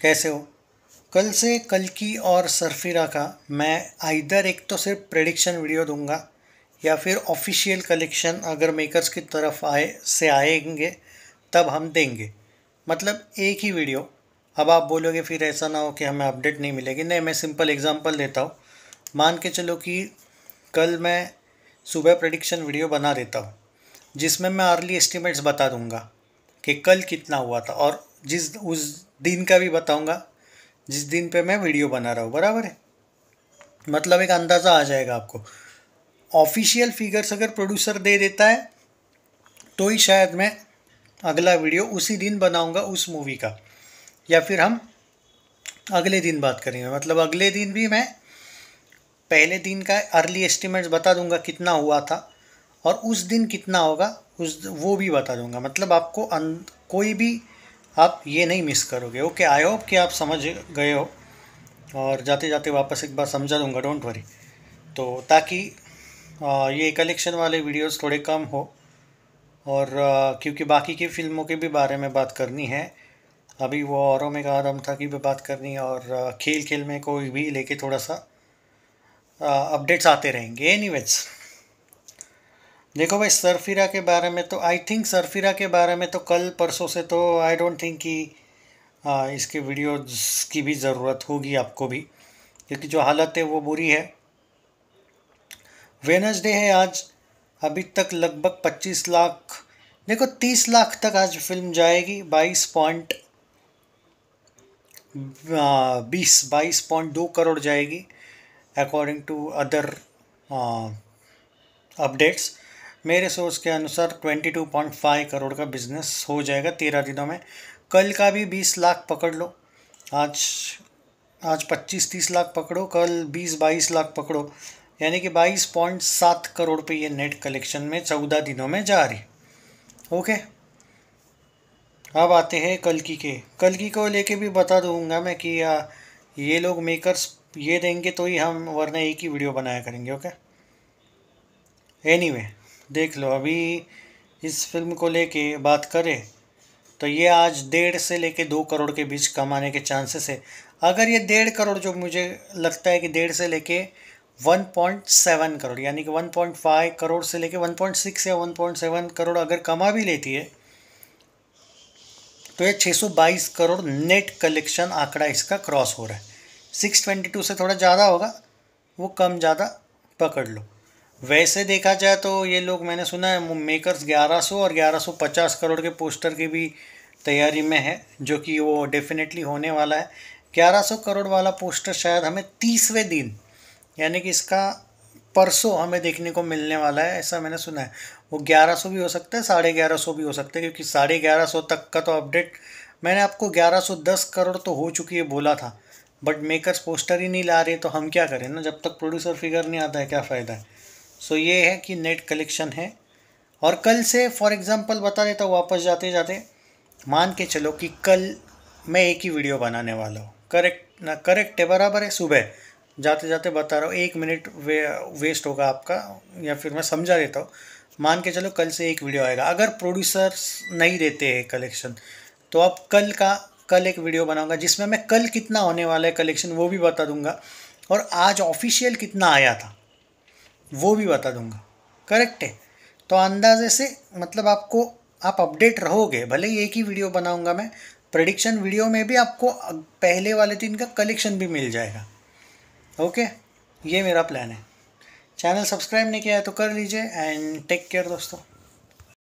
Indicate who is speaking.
Speaker 1: कैसे हो कल से कल की और सरफिरा का मैं आइधर एक तो सिर्फ प्रडिक्शन वीडियो दूंगा या फिर ऑफिशियल कलेक्शन अगर मेकर्स की तरफ आए से आएंगे तब हम देंगे मतलब एक ही वीडियो अब आप बोलोगे फिर ऐसा ना हो कि हमें अपडेट नहीं मिलेगी नहीं मैं सिंपल एग्जांपल देता हूँ मान के चलो कि कल मैं सुबह प्रडिक्शन वीडियो बना देता हूँ जिसमें मैं अर्ली एस्टिमेट्स बता दूँगा कि कल कितना हुआ था और जिस उस दिन का भी बताऊंगा जिस दिन पे मैं वीडियो बना रहा हूँ बराबर है मतलब एक अंदाज़ा आ जाएगा आपको ऑफिशियल फिगर्स अगर प्रोड्यूसर दे देता है तो ही शायद मैं अगला वीडियो उसी दिन बनाऊंगा उस मूवी का या फिर हम अगले दिन बात करेंगे मतलब अगले दिन भी मैं पहले दिन का अर्ली एस्टिमेट्स बता दूंगा कितना हुआ था और उस दिन कितना होगा उस वो भी बता दूंगा मतलब आपको अं-, कोई भी आप ये नहीं मिस करोगे ओके आई होप कि आप समझ गए हो और जाते जाते वापस एक बार समझा दूंगा डोंट वरी तो ताकि ये कलेक्शन वाले वीडियोस थोड़े कम हो और क्योंकि बाकी की फिल्मों के भी बारे में बात करनी है अभी वो औरों में कहा दम था कि भी बात करनी है और खेल खेल में कोई भी लेके थोड़ा सा अपडेट्स आते रहेंगे एनीवेज देखो भाई सरफिरा के बारे में तो आई थिंक सरफिरा के बारे में तो कल परसों से तो आई डोंट थिंक कि आ, इसके वीडियो की भी ज़रूरत होगी आपको भी क्योंकि जो हालत है वो बुरी है वेनसडे है आज अभी तक लगभग 25 लाख देखो 30 लाख तक आज फिल्म जाएगी 22 पॉइंट बीस बाईस पॉइंट दो करोड़ जाएगी अकॉर्डिंग टू अदर अपडेट्स मेरे सोर्स के अनुसार 22.5 करोड़ का बिजनेस हो जाएगा तेरह दिनों में कल का भी 20 लाख पकड़ लो आज आज 25-30 लाख पकड़ो कल 20-22 लाख पकड़ो यानी कि 22.7 करोड़ पे ये नेट कलेक्शन में चौदह दिनों में जा रही ओके अब आते हैं कल की के कल की को लेके भी बता दूंगा मैं कि आ, ये लोग मेकर्स ये देंगे तो ही हम वरना एक ही वीडियो बनाया करेंगे ओके एनीवे anyway, देख लो अभी इस फिल्म को लेके बात करें तो ये आज डेढ़ से लेके दो करोड़ के बीच कमाने के चांसेस है अगर ये डेढ़ करोड़ जो मुझे लगता है कि डेढ़ से लेके 1.7 करोड़ यानी कि 1.5 करोड़ से लेके 1.6 या 1.7 करोड़ अगर कमा भी लेती है तो ये 622 करोड़ नेट कलेक्शन आंकड़ा इसका क्रॉस हो रहा है 622 से थोड़ा ज़्यादा होगा वो कम ज़्यादा पकड़ लो वैसे देखा जाए तो ये लोग मैंने सुना है मेकर्स 1100 और 1150 करोड़ के पोस्टर की भी तैयारी में है जो कि वो डेफिनेटली होने वाला है 1100 करोड़ वाला पोस्टर शायद हमें तीसवें दिन यानी कि इसका परसों हमें देखने को मिलने वाला है ऐसा मैंने सुना है वो 1100 भी हो सकता है साढ़े ग्यारह भी हो सकता है क्योंकि साढ़े ग्यारह तक का तो अपडेट मैंने आपको दस करोड़ तो हो चुकी है बोला था बट मेकर्स पोस्टर ही नहीं ला रहे तो हम क्या करें ना जब तक प्रोड्यूसर फिगर नहीं आता है क्या फ़ायदा है सो ये है कि नेट कलेक्शन है और कल से फॉर एग्ज़ाम्पल बता देता हूँ वापस जाते जाते मान के चलो कि कल मैं एक ही वीडियो बनाने वाला हूँ करेक्ट ना करेक्ट है बराबर है सुबह जाते जाते बता रहा हूँ एक मिनट वे, वेस्ट होगा आपका या फिर मैं समझा देता हूँ मान के चलो कल से एक वीडियो आएगा अगर प्रोड्यूसर्स नहीं देते हैं कलेक्शन तो आप कल का कल एक वीडियो बनाऊंगा जिसमें मैं कल कितना होने वाला है कलेक्शन वो भी बता दूंगा और आज ऑफिशियल कितना आया था वो भी बता दूंगा करेक्ट है तो अंदाजे से मतलब आपको आप अपडेट रहोगे भले ही एक ही वीडियो बनाऊंगा मैं प्रडिक्शन वीडियो में भी आपको पहले वाले दिन का कलेक्शन भी मिल जाएगा ओके ये मेरा प्लान है चैनल सब्सक्राइब नहीं किया है तो कर लीजिए एंड टेक केयर दोस्तों